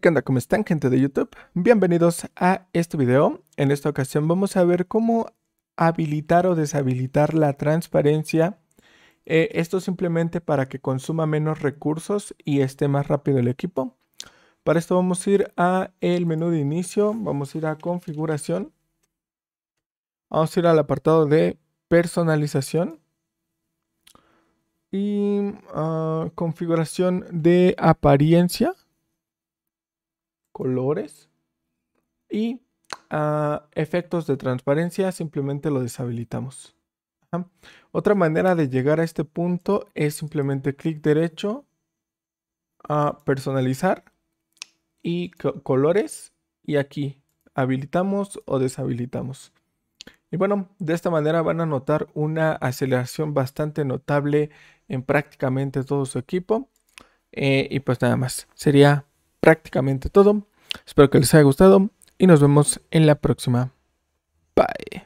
¿qué onda? ¿Cómo están gente de YouTube? Bienvenidos a este video. En esta ocasión vamos a ver cómo habilitar o deshabilitar la transparencia. Eh, esto simplemente para que consuma menos recursos y esté más rápido el equipo. Para esto vamos a ir a el menú de inicio, vamos a ir a configuración. Vamos a ir al apartado de personalización. Y ah, configuración de apariencia colores y ah, efectos de transparencia simplemente lo deshabilitamos. Otra manera de llegar a este punto es simplemente clic derecho a personalizar y colores y aquí habilitamos o deshabilitamos. Y bueno, de esta manera van a notar una aceleración bastante notable en prácticamente todo su equipo. Eh, y pues nada más, sería prácticamente todo. Espero que les haya gustado y nos vemos en la próxima. Bye.